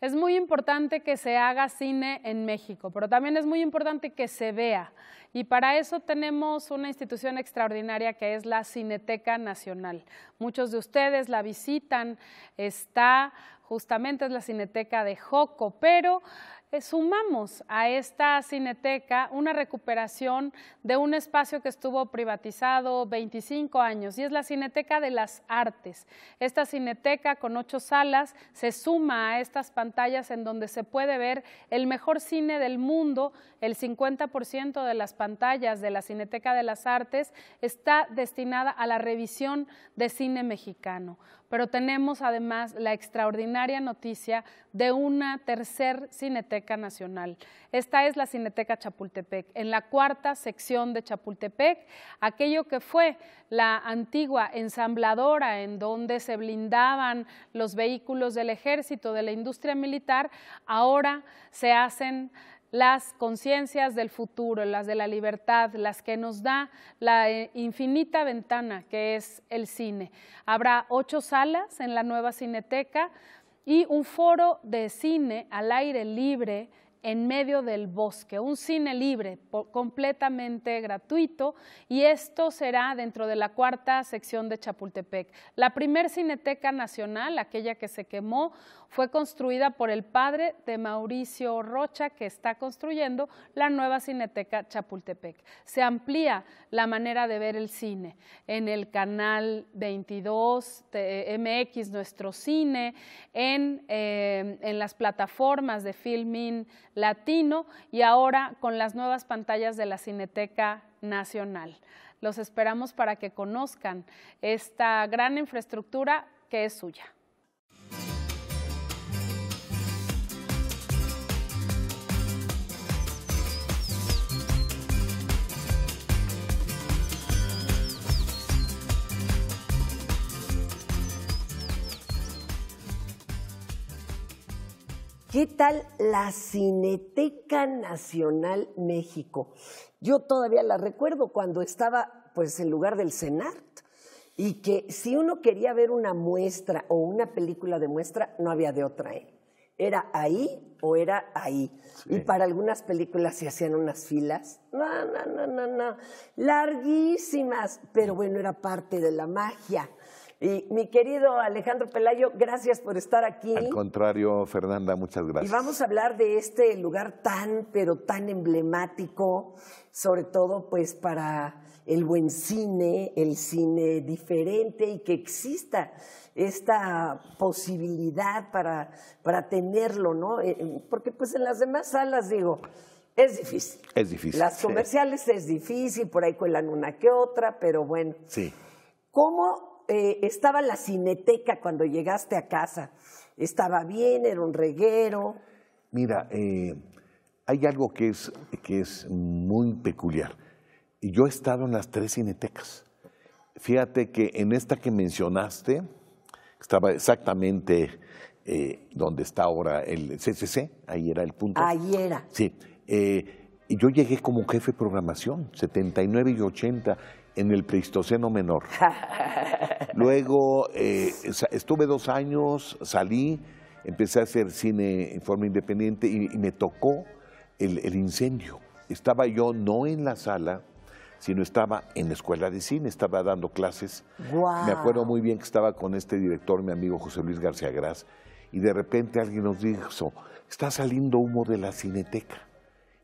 Es muy importante que se haga cine en México, pero también es muy importante que se vea. Y para eso tenemos una institución extraordinaria que es la Cineteca Nacional. Muchos de ustedes la visitan, está justamente es la Cineteca de Joco, pero eh, sumamos a esta cineteca una recuperación de un espacio que estuvo privatizado 25 años y es la Cineteca de las Artes. Esta cineteca con ocho salas se suma a estas pantallas en donde se puede ver el mejor cine del mundo. El 50% de las pantallas de la Cineteca de las Artes está destinada a la revisión de cine mexicano pero tenemos además la extraordinaria noticia de una tercer Cineteca Nacional. Esta es la Cineteca Chapultepec, en la cuarta sección de Chapultepec, aquello que fue la antigua ensambladora en donde se blindaban los vehículos del ejército, de la industria militar, ahora se hacen las conciencias del futuro, las de la libertad, las que nos da la eh, infinita ventana que es el cine. Habrá ocho salas en la nueva cineteca y un foro de cine al aire libre en medio del bosque, un cine libre, completamente gratuito, y esto será dentro de la cuarta sección de Chapultepec. La primer cineteca nacional, aquella que se quemó, fue construida por el padre de Mauricio Rocha, que está construyendo la nueva cineteca Chapultepec. Se amplía la manera de ver el cine en el canal 22 eh, MX, nuestro cine, en, eh, en las plataformas de Filmin latino y ahora con las nuevas pantallas de la Cineteca Nacional. Los esperamos para que conozcan esta gran infraestructura que es suya. ¿Qué tal la Cineteca Nacional México? Yo todavía la recuerdo cuando estaba pues en lugar del CENART y que si uno quería ver una muestra o una película de muestra no había de otra. ¿eh? Era ahí o era ahí. Y para algunas películas se hacían unas filas, no, no, no, no, larguísimas, pero bueno, era parte de la magia. Y mi querido Alejandro Pelayo, gracias por estar aquí. Al contrario, Fernanda, muchas gracias. Y vamos a hablar de este lugar tan, pero tan emblemático, sobre todo pues para el buen cine, el cine diferente y que exista esta posibilidad para, tenerlo, ¿no? Eh, porque pues en las demás salas digo, es difícil. Es difícil. Las comerciales es difícil, por ahí cuelan una que otra, pero bueno. Sí. ¿Cómo eh, estaba la cineteca cuando llegaste a casa? ¿Estaba bien? ¿Era un reguero? Mira, eh, hay algo que es, que es muy peculiar. Yo he estado en las tres cinetecas. Fíjate que en esta que mencionaste, estaba exactamente eh, donde está ahora el CCC, ahí era el punto. Ahí era. Sí. Y yo llegué como jefe de programación, 79 y 80, en el Pleistoceno Menor. Luego eh, estuve dos años, salí, empecé a hacer cine en forma independiente y, me tocó el, incendio. Estaba yo no en la sala, sino estaba en la escuela de cine, estaba dando clases. Me acuerdo muy bien que estaba con este director, mi amigo José Luis García Gras, y de repente alguien nos dijo, está saliendo humo de la cineteca.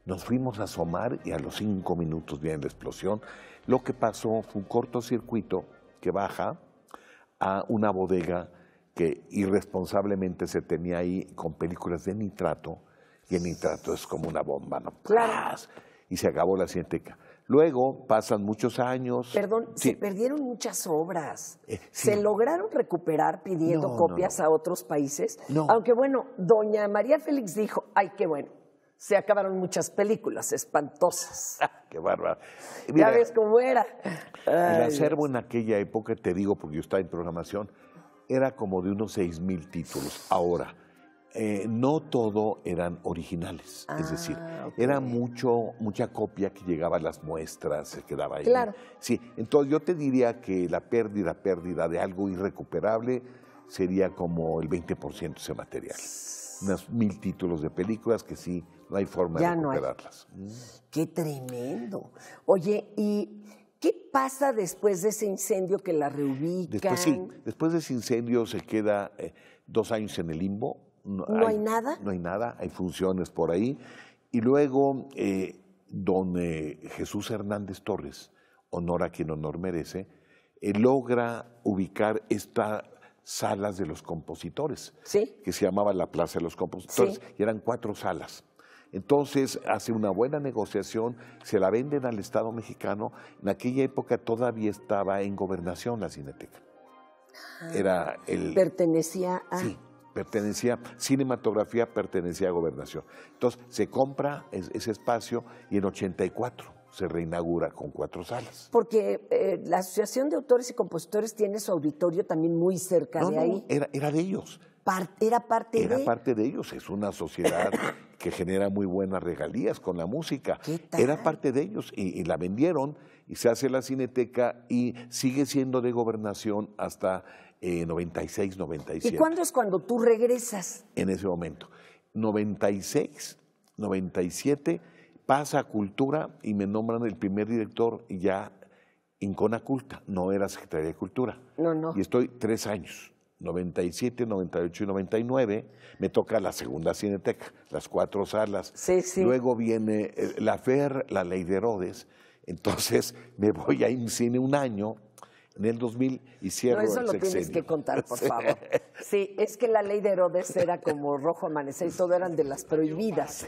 Nos fuimos a asomar y a los cinco minutos viene la explosión lo que pasó fue un cortocircuito que baja a una bodega que irresponsablemente se tenía ahí con películas de nitrato, y el nitrato es como una bomba, ¿no? Claro. Y se acabó la cienteca. Luego pasan muchos años. Perdón, se perdieron muchas obras. Eh, ¿Se lograron recuperar pidiendo copias a otros países? Aunque bueno, doña María Félix dijo, ay, qué bueno, se acabaron muchas películas espantosas. Ah, qué bárbaro. ya ves cómo era. el acervo en aquella época, te digo porque yo estaba en programación, era como de unos seis mil títulos. Ahora, eh, no todo eran originales, es decir, ah, era mucho, mucha copia que llegaba a las muestras, se quedaba ahí. Claro. Sí, entonces yo te diría que la pérdida, pérdida de algo irrecuperable sería como el 20% de ese material unas mil títulos de películas que sí no hay forma de recuperarlas. Qué tremendo. Oye, ¿y qué pasa después de ese incendio que la reubica? Después, sí, después de ese incendio se queda eh, dos años en el limbo. ¿No, hay, nada? No hay nada, hay funciones por ahí. Y luego, donde eh, don eh, Jesús Hernández Torres, honor a quien honor merece, logra ubicar esta salas de los compositores, que se llamaba la Plaza de los Compositores, y eran cuatro salas. Entonces hace una buena negociación, se la venden al Estado mexicano. En aquella época todavía estaba en gobernación la Cineteca. Ah, Era el. Pertenecía a. Sí, pertenecía, cinematografía pertenecía a gobernación. Entonces se compra ese espacio y en 84 se reinaugura con cuatro salas. Porque eh, la Asociación de Autores y Compositores tiene su auditorio también muy cerca de ahí. Era, era de ellos. era parte era parte de ellos, es una sociedad que genera muy buenas regalías con la música. ¿Qué tal? Era parte de ellos y, la vendieron y se hace la cineteca y sigue siendo de gobernación hasta 96, eh, 97. ¿Y cuándo es cuando tú regresas? En ese momento. 96, 97 pasa Cultura y me nombran el primer director ya en culta no era Secretaría de Cultura. No, no. Y estoy tres años, 97, 98 y 99, me toca la segunda Cineteca, las cuatro salas. Sí, Luego viene eh, la FER, la Ley de Herodes, entonces me voy a Incine un año en el 2000 hicieron no, eso lo tienes que contar, por favor. Sí, es que la ley de Herodes era como rojo amanecer y todo eran de las prohibidas.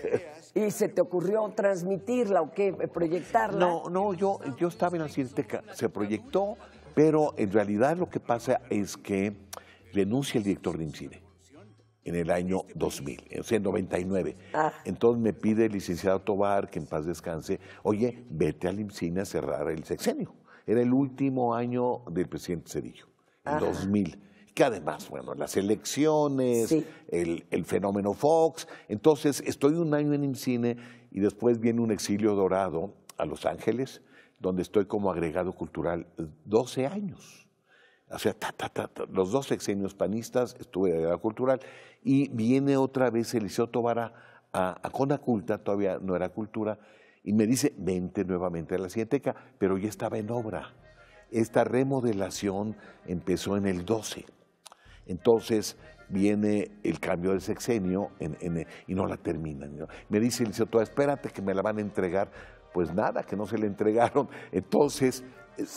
¿Y se te ocurrió transmitirla o qué? ¿Proyectarla? No, no, yo, yo estaba en la Cineteca. Se proyectó, pero en realidad lo que pasa es que renuncia el director de IMCINE en el año 2000, en 1999. Ah. Entonces me pide el licenciado Tobar, que en paz descanse, oye, vete al IMCINE a cerrar el sexenio. Era el último año del presidente Cedillo, en 2000 que además, bueno, las elecciones, el, fenómeno Fox. Entonces, estoy un año en cine y después viene un exilio dorado a Los Ángeles, donde estoy como agregado cultural 12 años. O sea, ta, ta, ta, los dos sexenios panistas estuve de agregado cultural y viene otra vez Eliseo Tobara a, a Conaculta, todavía no era cultura, y me dice, vente nuevamente a la Cineteca, pero ya estaba en obra. Esta remodelación empezó en el 12. Entonces viene el cambio del sexenio y no la terminan. Me dice el licenciado, espérate que me la van a entregar. Pues nada, que no se le entregaron. Entonces,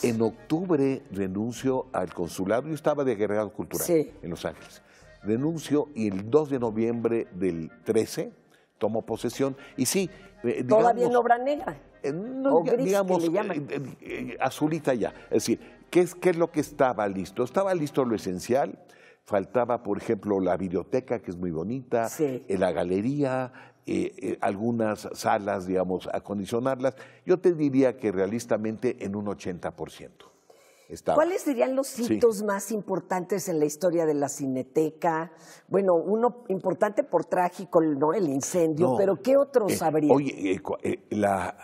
en octubre renuncio al consulado. Yo estaba de agregado cultural en Los Ángeles. Renuncio y el 2 de noviembre del 13 tomó posesión. Y sí. Eh, ¿Todavía en obra negra? Eh, no, digamos, eh, azulita ya. Es decir, ¿qué es, lo que estaba listo? Estaba listo lo esencial. Faltaba, por ejemplo, la biblioteca, que es muy bonita, la galería, algunas salas, digamos, acondicionarlas. Yo te diría que realistamente en un 80%. ¿Cuáles serían los hitos más importantes en la historia de la cineteca? Bueno, uno importante por trágico, ¿no? El incendio, pero ¿qué otros eh, habría? Oye, eh, eh,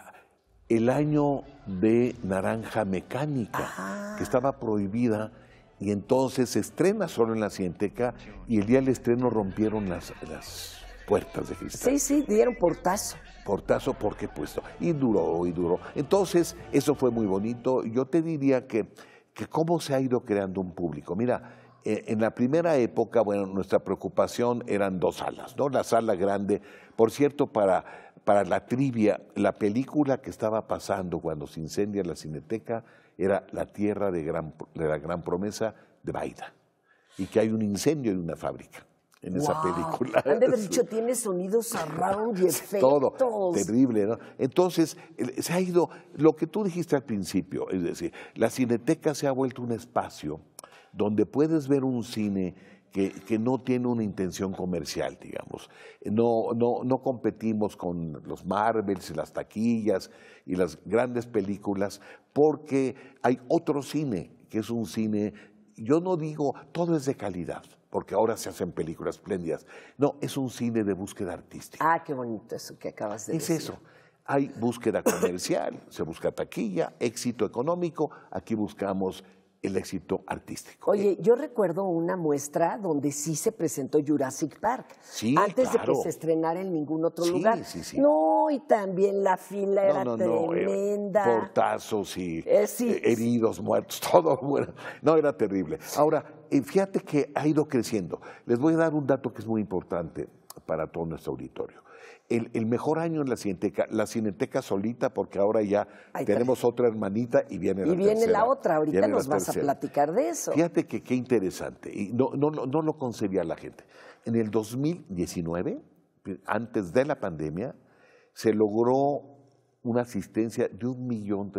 el año de Naranja Mecánica, ah. que estaba prohibida y entonces se estrena solo en la Cineteca, y el día del estreno rompieron las, las puertas de cristal. Sí, sí, dieron portazo. Portazo porque puesto. Y duró, y duró. Entonces, eso fue muy bonito. Yo te diría que que cómo se ha ido creando un público. Mira, eh, en la primera época, bueno, nuestra preocupación eran dos salas, ¿no? La sala grande, por cierto, para, la trivia, la película que estaba pasando cuando se incendia la cineteca era La Tierra de, de la Gran Promesa de Baida, y que hay un incendio en una fábrica en esa película. tiene sonidos surround y efectos. Todo, terrible, ¿no? Entonces, se ha ido, lo que tú dijiste al principio, es decir, la cineteca se ha vuelto un espacio donde puedes ver un cine que, que, no tiene una intención comercial, digamos. No, no, no competimos con los Marvels y las taquillas y las grandes películas, porque hay otro cine, que es un cine, yo no digo, todo es de calidad porque ahora se hacen películas espléndidas. No, es un cine de búsqueda artística. Ah, qué bonito eso que acabas de decir. Es eso. Hay búsqueda comercial, se busca taquilla, éxito económico, aquí buscamos el éxito artístico. Oye, yo recuerdo una muestra donde sí se presentó Jurassic Park. Sí, antes de que se estrenara en ningún otro lugar. Sí, sí. sí. No, y también la fila era tremenda. No, portazos y eh, heridos, muertos, todo. Bueno, no, era terrible. Ahora, fíjate que ha ido creciendo. Les voy a dar un dato que es muy importante para todo nuestro auditorio. El, mejor año en la Cineteca, la Cineteca solita, porque ahora ya tenemos otra hermanita y viene la otra. Y viene la otra, ahorita nos vas a platicar de eso. Fíjate que qué interesante, y no, no, no, no lo concebía la gente. En el 2019, antes de la pandemia, se logró una asistencia de un millón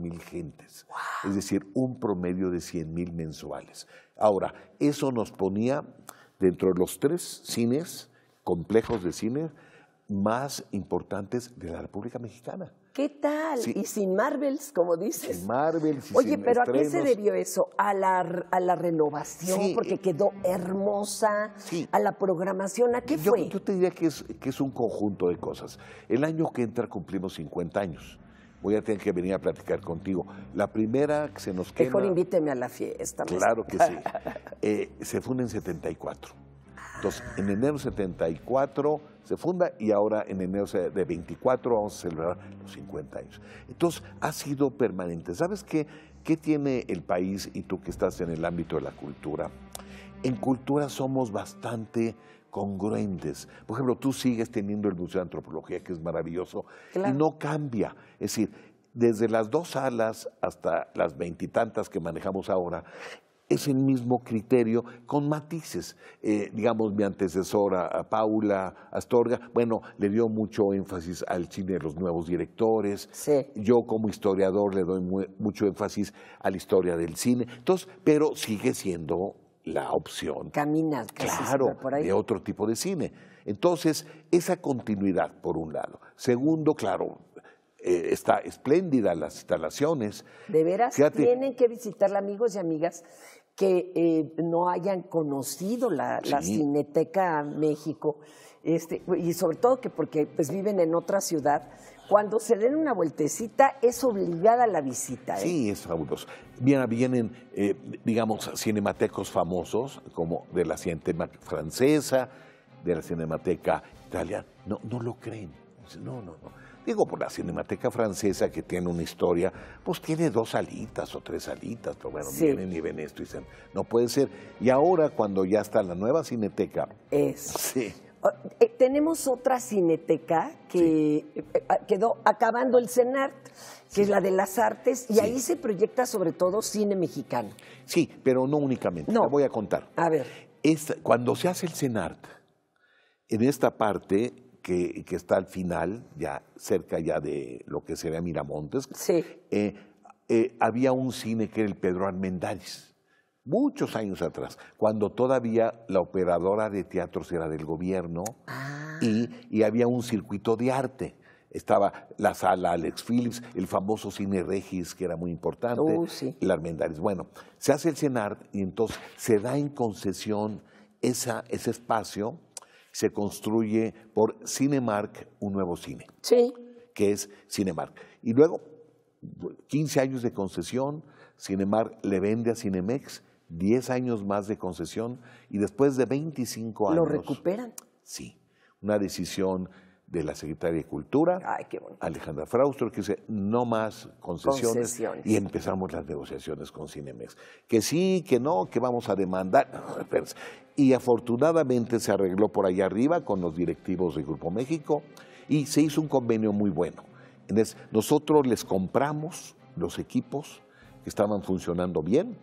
mil gentes, es decir, un promedio de cien mil mensuales. Ahora, eso nos ponía dentro de los tres cines, complejos de cine, más importantes de la República Mexicana. ¿Qué tal? Y sin Marvels, como dices. Sin Marvels. Y Oye, pero ¿a qué se debió eso? A la, a la renovación, porque quedó hermosa, a la programación, ¿a qué fue? Yo te diría que es, que es un conjunto de cosas. El año que entra cumplimos 50 años. Voy a tener que venir a platicar contigo. La primera que se nos queda... Mejor invíteme a la fiesta. Claro que sí. Eh, se funda en 74 entonces, en enero 74 se funda y ahora en enero de 24 vamos a celebrar los 50 años. Entonces, ha sido permanente. ¿Sabes qué, qué tiene el país y tú que estás en el ámbito de la cultura? En cultura somos bastante congruentes. Por ejemplo, tú sigues teniendo el Museo de Antropología, que es maravilloso, y no cambia. Es decir, desde las dos alas hasta las veintitantas que manejamos ahora, es el mismo criterio con matices. Eh, digamos, mi antecesora Paula Astorga, bueno, le dio mucho énfasis al cine de los nuevos directores. Yo como historiador le doy mucho énfasis a la historia del cine. Entonces, pero sigue siendo la opción. Camina, claro, de otro tipo de cine. Entonces, esa continuidad, por un lado. Segundo, claro, eh, está espléndida las instalaciones. De veras, tienen que visitarla, amigos y amigas que eh, no hayan conocido la, Cineteca México, este, y sobre todo que porque pues, viven en otra ciudad, cuando se den una vueltecita es obligada la visita. ¿eh? Sí, es fabuloso. Mira, vienen, eh, digamos, cinematecos famosos, como de la Cineteca francesa, de la Cinemateca italiana. No, no lo creen. No, no, no. Digo, por la Cinemateca Francesa, que tiene una historia, pues tiene dos alitas o tres alitas, pero bueno, vienen y ven esto y dicen, no puede ser. Y ahora, cuando ya está la nueva Cineteca. Es. Sí. Oh, eh, tenemos otra cineteca que eh, eh, quedó acabando el CENART, que es la de las artes, y ahí se proyecta sobre todo cine mexicano. Sí, pero no únicamente. No. Te voy a contar. A ver. cuando se hace el CENART, en esta parte que, está al final, ya cerca ya de lo que sería Miramontes, eh, eh, había un cine que era el Pedro Armendáriz, muchos años atrás, cuando todavía la operadora de teatros era del gobierno ah. y, había un circuito de arte. Estaba la sala Alex Phillips, el famoso cine Regis, que era muy importante, uh, el Armendáriz. Bueno, se hace el CENART y entonces se da en concesión esa, ese espacio se construye por Cinemark un nuevo cine. Sí. Que es Cinemark. Y luego, 15 años de concesión, Cinemark le vende a Cinemex 10 años más de concesión y después de 25 años. ¿Lo recuperan? Sí. Una decisión de la secretaria de Cultura, Alejandra Fraustro, que dice no más concesiones, y empezamos las negociaciones con Cinemex. Que sí, que no, que vamos a demandar. Y afortunadamente se arregló por allá arriba con los directivos de Grupo México y se hizo un convenio muy bueno. Nosotros les compramos los equipos que estaban funcionando bien,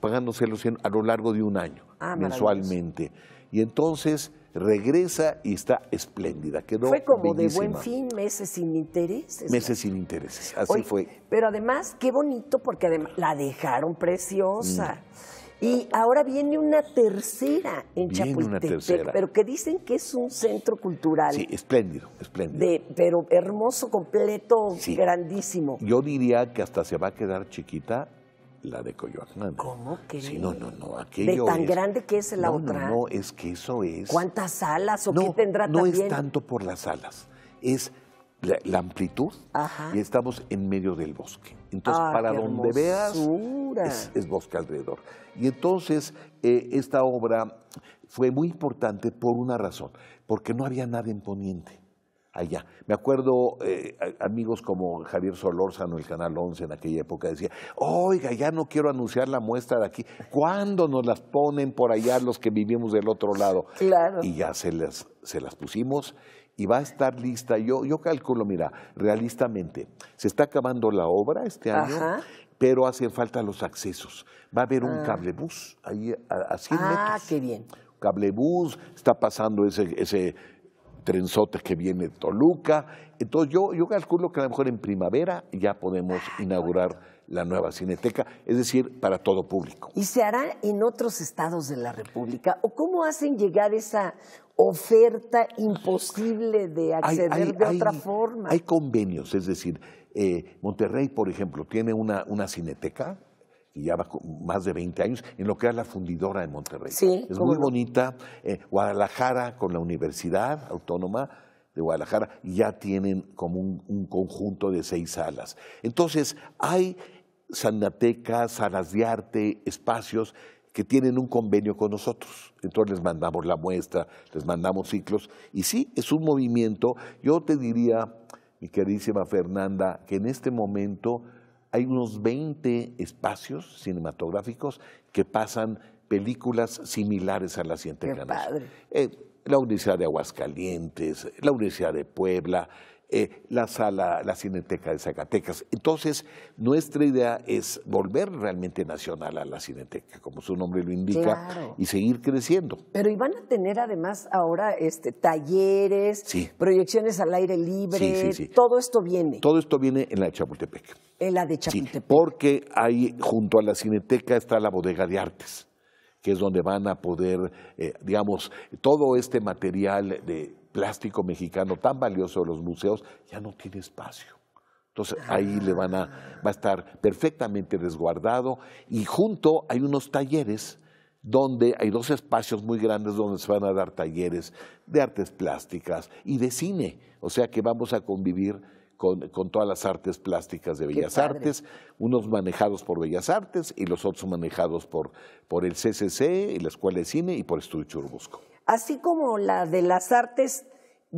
pagándoselos a lo largo de un año, ah, mensualmente. Y entonces regresa y está espléndida. fue como de buen fin, meses sin intereses. Meses sin intereses, así fue. Pero además, qué bonito, porque además la dejaron preciosa. Mm. Y ahora viene una tercera en viene Chapultepec, pero que dicen que es un centro cultural. Sí, espléndido, espléndido. pero hermoso, completo, grandísimo. Yo diría que hasta se va a quedar chiquita la de Coyoacán. ¿Cómo que? no, no, no. de tan grande que es la otra. No, no, es que eso es. ¿Cuántas salas o qué tendrá también? No es tanto por las salas, es la, amplitud y estamos en medio del bosque. Entonces, ah, para donde veas, es, bosque alrededor. Y entonces, eh, esta obra fue muy importante por una razón, porque no había nada en Poniente allá. Me acuerdo eh, amigos como Javier Solórzano, el Canal 11 en aquella época, decía, oiga, ya no quiero anunciar la muestra de aquí, ¿cuándo nos las ponen por allá los que vivimos del otro lado? Claro. Y ya se las, se las pusimos y va a estar lista, yo, yo calculo, mira, realistamente, se está acabando la obra este año, pero hacen falta los accesos. Va a haber un ah. cablebús ahí a, 100 ah, metros. Ah, qué bien. Cablebús, está pasando ese, ese trenzotes que viene de Toluca. Entonces yo, yo calculo que a lo mejor en primavera ya podemos inaugurar la nueva cineteca, es decir, para todo público. ¿Y se hará en otros estados de la República? ¿O cómo hacen llegar esa oferta imposible de acceder de otra forma? Hay convenios, es decir, eh, Monterrey, por ejemplo, tiene una cineteca y ya va más de 20 años, en lo que es la fundidora de Monterrey. es muy bonita. Eh, Guadalajara con la Universidad Autónoma de Guadalajara ya tienen como un, conjunto de seis salas. Entonces, hay sandatecas, salas de arte, espacios que tienen un convenio con nosotros. Entonces les mandamos la muestra, les mandamos ciclos. Y sí, es un movimiento. Yo te diría, mi queridísima Fernanda, que en este momento hay unos 20 espacios cinematográficos que pasan películas similares a las científicas. Eh, la Universidad de Aguascalientes, la Universidad de Puebla, eh, la sala, la Cineteca de Zacatecas. Entonces, nuestra idea es volver realmente nacional a la Cineteca, como su nombre lo indica, y seguir creciendo. Pero van a tener además ahora este, talleres, proyecciones al aire libre, todo esto viene. Todo esto viene en la de Chapultepec. En la de Chapultepec. porque ahí, junto a la Cineteca, está la Bodega de Artes que es donde van a poder, eh, digamos, todo este material de plástico mexicano tan valioso de los museos ya no tiene espacio. Entonces ahí le van a, ah. va a estar perfectamente resguardado y junto hay unos talleres donde hay dos espacios muy grandes donde se van a dar talleres de artes plásticas y de cine. O sea que vamos a convivir con, todas las artes plásticas de Bellas Artes, unos manejados por Bellas Artes y los otros manejados por, por el CCC, y la Escuela de Cine y por Estudio Churubusco así como la de las artes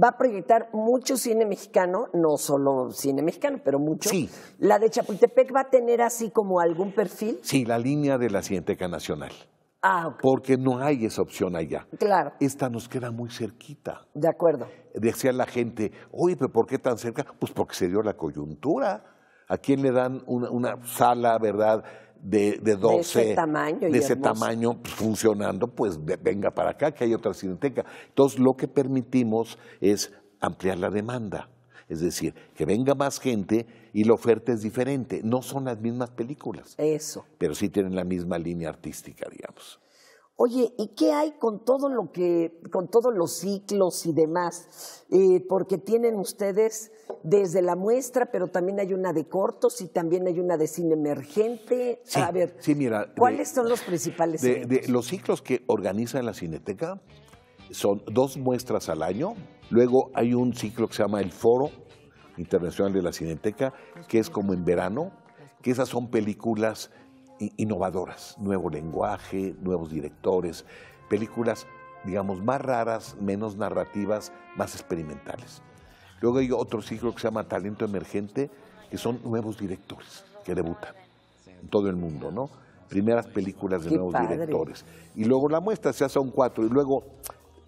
va a proyectar mucho cine mexicano, no solo cine mexicano, pero mucho. Sí. La de Chapultepec va a tener así como algún perfil. Sí, la línea de la Cienteca Nacional. Ah, Porque no hay esa opción allá. Claro. Esta nos queda muy cerquita. De acuerdo. Decía la gente, oye, pero ¿por qué tan cerca? Pues porque se dio la coyuntura. ¿A quién le dan una sala, verdad? de, de 12, de ese tamaño, funcionando, pues venga para acá, que hay otra cineteca. Entonces, lo que permitimos es ampliar la demanda. Es decir, que venga más gente y la oferta es diferente. No son las mismas películas. Eso. Pero sí tienen la misma línea artística, digamos. Oye, ¿y qué hay con todo lo que, con todos los ciclos y demás? Eh, porque tienen ustedes desde la muestra, pero también hay una de cortos y también hay una de cine emergente. Sí, A ver, ¿cuáles son los principales? De, los ciclos que organiza la Cineteca son dos muestras al año. Luego hay un ciclo que se llama el Foro Internacional de la Cineteca, que es como en verano, que esas son películas innovadoras, nuevo lenguaje, nuevos directores, películas, digamos, más raras, menos narrativas, más experimentales. Luego hay otro ciclo que se llama Talento Emergente, que son nuevos directores que debutan en todo el mundo, ¿no? Primeras películas de nuevos directores. Y luego la muestra se hace un cuatro. Y luego,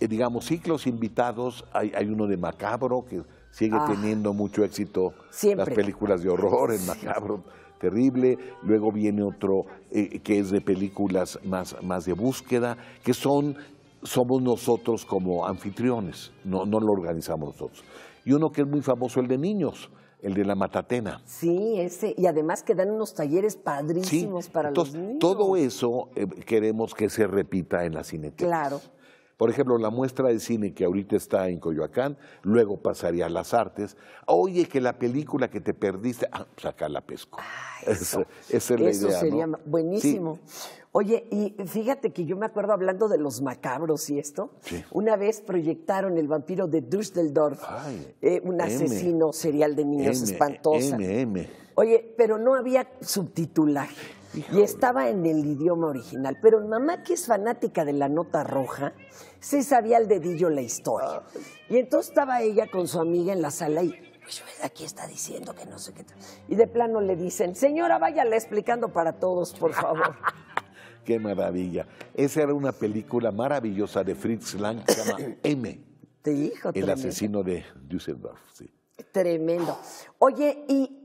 eh, digamos, ciclos invitados, hay, uno de Macabro, que sigue ah. teniendo mucho éxito las películas de horror en Macabro terrible, luego viene otro eh, que es de películas más, más de búsqueda, que son, somos nosotros como anfitriones, no, no lo organizamos nosotros. Y uno que es muy famoso, el de niños, el de la Matatena. Sí, ese, y además que dan unos talleres padrísimos para los niños. Todo eso eh, queremos que se repita en la cineteca. Claro. Por ejemplo, la muestra de cine que ahorita está en Coyoacán, luego pasaría a las artes. Oye, que la película que te perdiste, ah, pues la pesco. Ah, eso, esa, es la sería buenísimo. Oye, y fíjate que yo me acuerdo hablando de los macabros y esto. Una vez proyectaron el vampiro de Düsseldorf, eh, un asesino serial de niños espantosa. Oye, pero no había subtitulaje. Y estaba en el idioma original. Pero mamá, que es fanática de la nota roja, Sí sabía al dedillo la historia. Y entonces estaba ella con su amiga en la sala y aquí está diciendo que no sé qué. Y de plano le dicen, señora, váyale explicando para todos, por favor. qué maravilla. Esa era una película maravillosa de Fritz Lang se llama M. Te dijo, El asesino de Düsseldorf, sí. Tremendo. Oye, y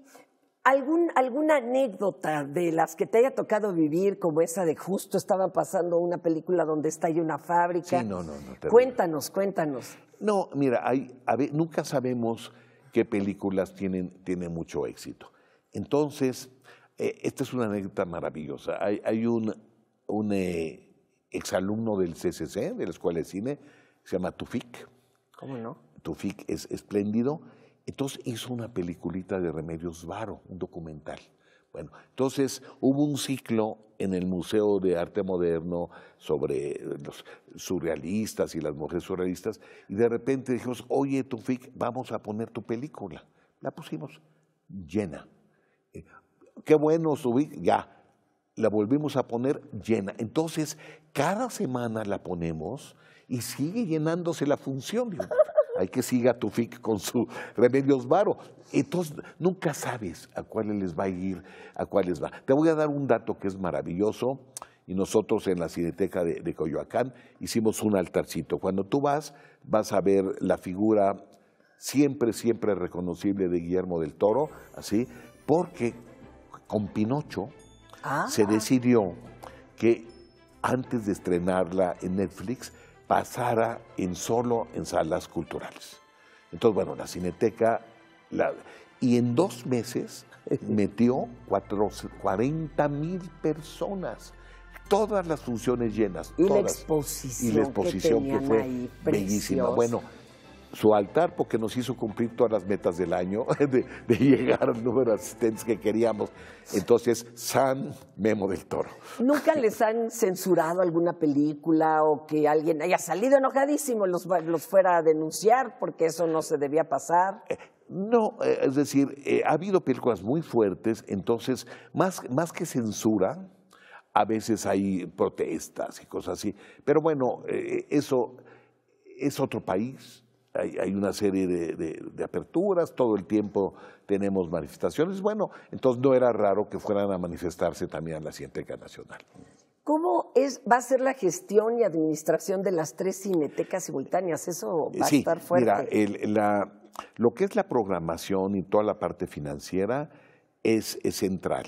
¿Algún, ¿Alguna anécdota de las que te haya tocado vivir, como esa de justo estaba pasando una película donde está ahí una fábrica? Sí, no, no, no. Cuéntanos, cuéntanos. No, mira, nunca sabemos qué películas tienen, mucho éxito. Entonces, eh, esta es una anécdota maravillosa. Hay, hay un, un eh, exalumno del CCC, de la Escuela de Cine, se llama Tufik. ¿Cómo no? Tufik es espléndido entonces hizo una peliculita de Remedios Varo, un documental. Bueno, entonces hubo un ciclo en el Museo de Arte Moderno sobre los surrealistas y las mujeres surrealistas, y de repente dijimos, oye, Tufik, vamos a poner tu película. La pusimos llena. Eh, qué bueno, Tufik, ya. La volvimos a poner llena. Entonces, cada semana la ponemos y sigue llenándose la función hay que siga tu con su remedios varo. Entonces, nunca sabes a cuáles les va a ir, a cuáles va. Te voy a dar un dato que es maravilloso. Y nosotros en la Cineteca de, Coyoacán hicimos un altarcito. Cuando tú vas, vas a ver la figura siempre, siempre reconocible de Guillermo del Toro, así, porque con Pinocho se ah. decidió que antes de estrenarla en Netflix, pasara en solo en salas culturales. Entonces, bueno, la cineteca... La, y en dos meses metió 40 mil personas, todas las funciones llenas. Y todas. la exposición. Y la exposición que, fue bellísima. Bueno, su altar porque nos hizo cumplir todas las metas del año, de, llegar al número de asistentes que queríamos. Entonces, San Memo del Toro. ¿Nunca les han censurado alguna película o que alguien haya salido enojadísimo y los, los fuera a denunciar porque eso no se debía pasar? Eh, no, eh, es decir, eh, ha habido películas muy fuertes, entonces, más que censura, a veces hay protestas y cosas así. Pero bueno, eso es otro país hay, una serie de, aperturas, todo el tiempo tenemos manifestaciones. Bueno, entonces no era raro que fueran a manifestarse también a la Cineteca Nacional. ¿Cómo es, va a ser la gestión y administración de las tres cinetecas simultáneas? Eso va a eh, estar fuerte. Mira, lo que es la programación y toda la parte financiera es, es central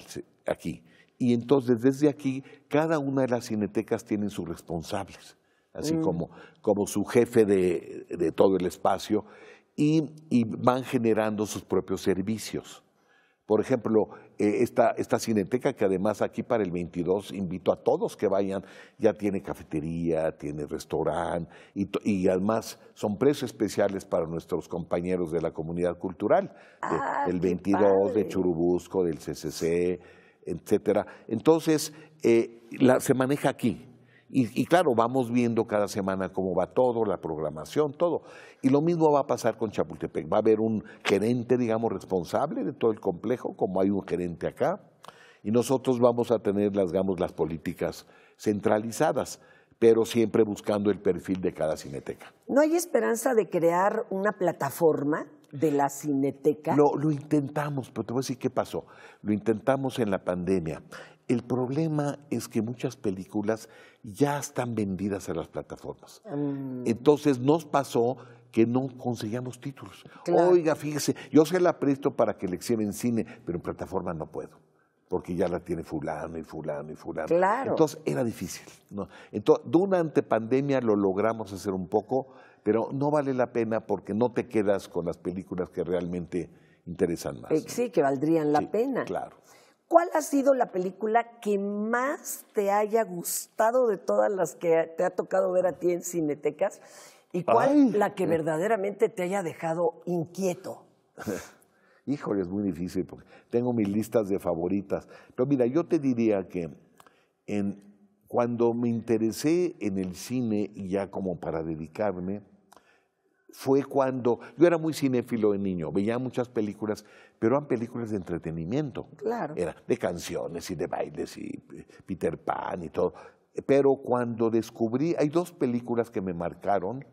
aquí. Y entonces desde aquí cada una de las cinetecas tiene sus responsables así mm. como, su jefe de, todo el espacio, y, van generando sus propios servicios. Por ejemplo, eh, esta, esta cineteca que además aquí para el 22 invito a todos que vayan, ya tiene cafetería, tiene restaurante y, además son precios especiales para nuestros compañeros de la comunidad cultural, ah, del 22, de Churubusco, del CCC, etcétera. Entonces, eh, se maneja aquí, y, claro, vamos viendo cada semana cómo va todo, la programación, todo. Y lo mismo va a pasar con Chapultepec. Va a haber un gerente, digamos, responsable de todo el complejo, como hay un gerente acá. Y nosotros vamos a tener, las, digamos, las políticas centralizadas, pero siempre buscando el perfil de cada cineteca. ¿No hay esperanza de crear una plataforma de la cineteca? No, lo intentamos, pero te voy a decir qué pasó. Lo intentamos en la pandemia el problema es que muchas películas ya están vendidas a las plataformas. Mm. Entonces nos pasó que no conseguíamos títulos. Oiga, fíjese, yo se la presto para que le exhiben cine, pero en plataforma no puedo porque ya la tiene fulano y fulano y fulano. Claro. Entonces era difícil. Entonces, durante pandemia lo logramos hacer un poco, pero no vale la pena porque no te quedas con las películas que realmente interesan más. Eh, sí, que valdrían la pena. Claro. ¿Cuál ha sido la película que más te haya gustado de todas las que te ha tocado ver a ti en Cinetecas? ¿Y cuál la que verdaderamente te haya dejado inquieto? Híjole, es muy difícil porque tengo mis listas de favoritas. Pero mira, yo te diría que en, cuando me interesé en el cine y ya como para dedicarme, fue cuando yo era muy cinéfilo de niño, veía muchas películas, pero eran películas de entretenimiento. Claro. de canciones y de bailes y eh, Peter Pan y todo. Pero cuando descubrí, hay dos películas que me marcaron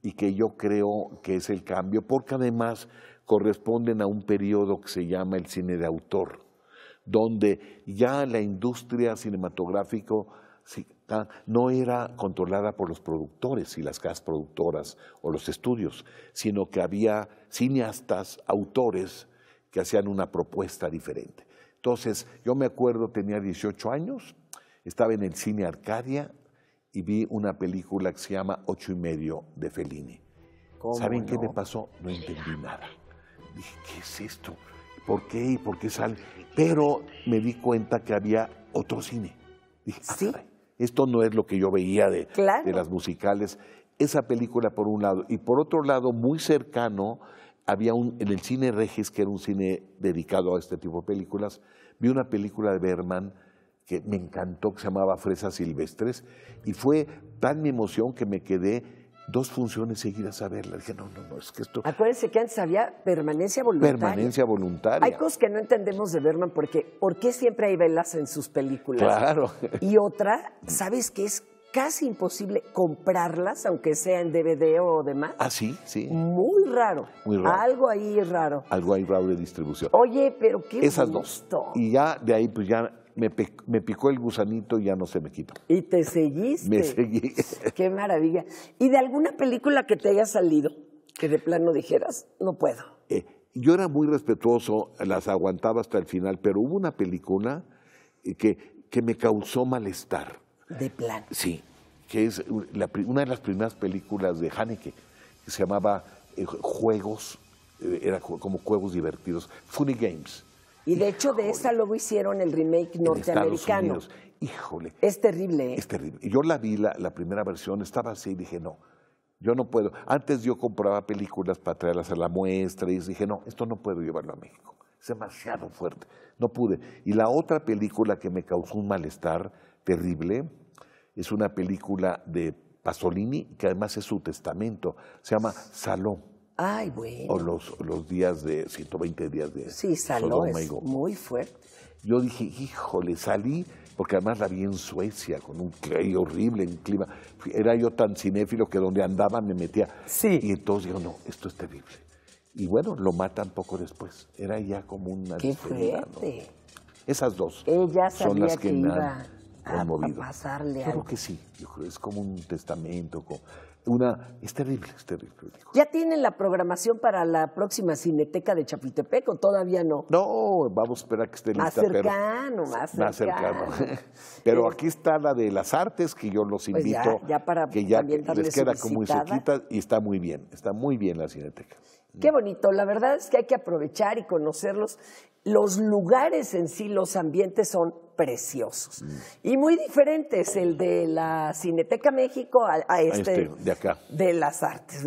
y que yo creo que es el cambio, porque además corresponden a un periodo que se llama el cine de autor, donde ya la industria cinematográfica no era controlada por los productores y las casas productoras o los estudios, sino que había cineastas, autores que hacían una propuesta diferente. Entonces, yo me acuerdo, tenía 18 años, estaba en el cine Arcadia y vi una película que se llama Ocho y medio de Fellini. ¿Saben qué me pasó? No entendí nada. Dije, ¿qué es esto? ¿Por qué? ¿Por qué sale? Pero me di cuenta que había otro cine. Dije, ah, ¿Sí? esto no es lo que yo veía de, las musicales. Esa película por un lado, y por otro lado, muy cercano, había en el cine Regis, que era un cine dedicado a este tipo de películas, vi una película de Berman que me encantó, que se llamaba Fresas Silvestres, y fue tan mi emoción que me quedé dos funciones seguidas a verla. Dije, no, no, no, es que esto. Acuérdense que antes había permanencia voluntaria. Permanencia voluntaria. Hay cosas que no entendemos de Berman porque ¿por qué siempre hay velas en sus películas? Claro. Y otra, ¿sabes qué es? Casi imposible comprarlas, aunque sea en DVD o demás. Ah, sí, sí. Muy raro. Muy raro. Algo ahí raro. Algo ahí raro de distribución. Oye, pero qué Esas dos. Y ya de ahí, pues ya me, picó el gusanito y ya no se me quita Y te seguiste. Me seguí. Qué maravilla. ¿Y de alguna película que te haya salido que de plano dijeras, no puedo? Eh, yo era muy respetuoso, las aguantaba hasta el final, pero hubo una película eh, que, me causó malestar. De plano. Sí, que es una de las primeras películas de Haneke, que se llamaba eh, Juegos, era como Juegos Divertidos, Funny Games y de hecho de esa luego hicieron el remake norteamericano. Híjole. Es terrible. ¿eh? Es terrible. Yo la vi, la, la primera versión, estaba así y dije, no, yo no puedo. Antes yo compraba películas para traerlas a la muestra y dije, no, esto no puedo llevarlo a México. Es demasiado fuerte. No pude. Y la otra película que me causó un malestar terrible es una película de Pasolini, que además es su testamento. Se llama Salón. Ay, bueno. O los, los días de 120 días de sí, es muy fuerte. Yo dije, híjole, salí, porque además la vi en Suecia, con un clima horrible, en clima. Era yo tan cinéfilo que donde andaba me metía. Sí. Y entonces digo, no, esto es terrible. Y bueno, lo matan poco después. Era ya como una... ¡Qué fuerte! Esas dos Ella sabía son las que, iba conmovido. A pasarle claro que sí, yo creo, es como un testamento, como una, es terrible, es terrible. ¿Ya tienen la programación para la próxima Cineteca de Chapultepec o todavía no? No, vamos a esperar que esté lista. Más cercano, más, más cercano. Pero aquí está la de las artes, que yo los pues invito, ya, para que ya les queda como cerquita y está muy bien, está muy bien la Cineteca. Qué bonito, la verdad es que hay que aprovechar y conocerlos. Los lugares en sí, los ambientes son preciosos. Mm. Y muy diferentes, el de la Cineteca México a, ah, este, este, de, acá. de las artes,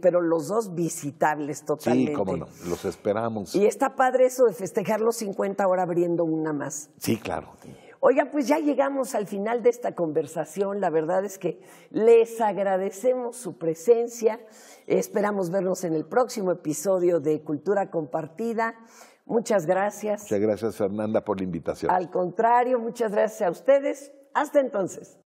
pero los dos visitables totalmente. Sí, cómo no, los esperamos. Y está padre eso de festejar los 50 ahora abriendo una más. Sí, claro. Oigan, pues ya llegamos al final de esta conversación. La verdad es que les agradecemos su presencia. Esperamos vernos en el próximo episodio de Cultura Compartida. Muchas gracias. Muchas gracias, Fernanda, por la invitación. Al contrario, muchas gracias a ustedes. Hasta entonces.